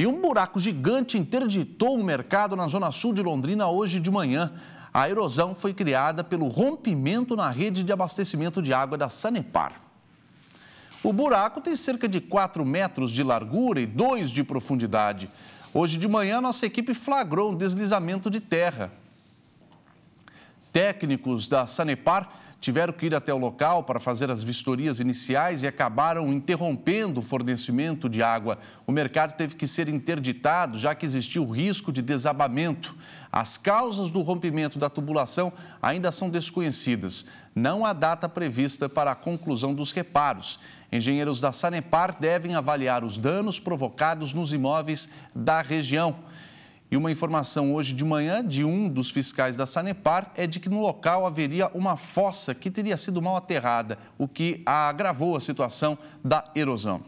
E um buraco gigante interditou o mercado na zona sul de Londrina hoje de manhã. A erosão foi criada pelo rompimento na rede de abastecimento de água da Sanepar. O buraco tem cerca de 4 metros de largura e 2 de profundidade. Hoje de manhã, nossa equipe flagrou um deslizamento de terra. Técnicos da Sanepar tiveram que ir até o local para fazer as vistorias iniciais e acabaram interrompendo o fornecimento de água. O mercado teve que ser interditado, já que existia o risco de desabamento. As causas do rompimento da tubulação ainda são desconhecidas. Não há data prevista para a conclusão dos reparos. Engenheiros da Sanepar devem avaliar os danos provocados nos imóveis da região. E uma informação hoje de manhã de um dos fiscais da Sanepar é de que no local haveria uma fossa que teria sido mal aterrada, o que agravou a situação da erosão.